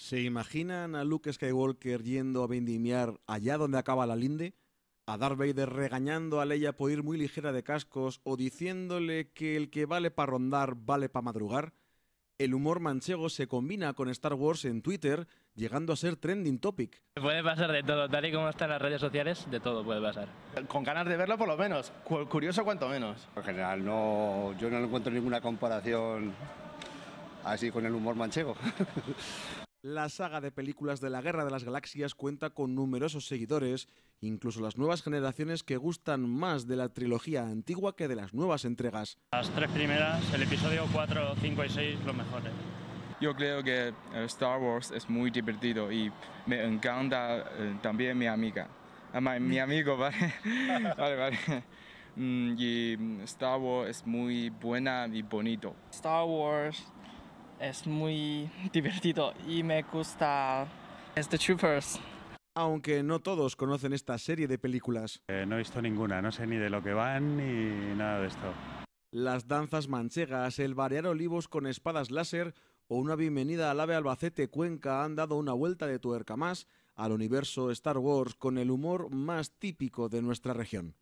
¿Se imaginan a Luke Skywalker yendo a vendimiar allá donde acaba la linde? ¿A Darth Vader regañando a Leia por ir muy ligera de cascos o diciéndole que el que vale para rondar vale para madrugar? El humor manchego se combina con Star Wars en Twitter, llegando a ser trending topic. Puede pasar de todo, tal y como están las redes sociales, de todo puede pasar. Con ganas de verlo por lo menos, curioso cuanto menos. En general, no, yo no encuentro ninguna comparación así con el humor manchego. La saga de películas de la Guerra de las Galaxias cuenta con numerosos seguidores, incluso las nuevas generaciones que gustan más de la trilogía antigua que de las nuevas entregas. Las tres primeras, el episodio 4, 5 y 6, los mejores. ¿eh? Yo creo que eh, Star Wars es muy divertido y me encanta eh, también mi amiga. Ah, mi amigo, ¿vale? vale. Mm, y Star Wars es muy buena y bonito. Star Wars es muy divertido y me gusta The este Troopers. Aunque no todos conocen esta serie de películas. Eh, no he visto ninguna, no sé ni de lo que van ni nada de esto. Las danzas manchegas, el variar olivos con espadas láser o una bienvenida al ave Albacete Cuenca han dado una vuelta de tuerca más al universo Star Wars con el humor más típico de nuestra región.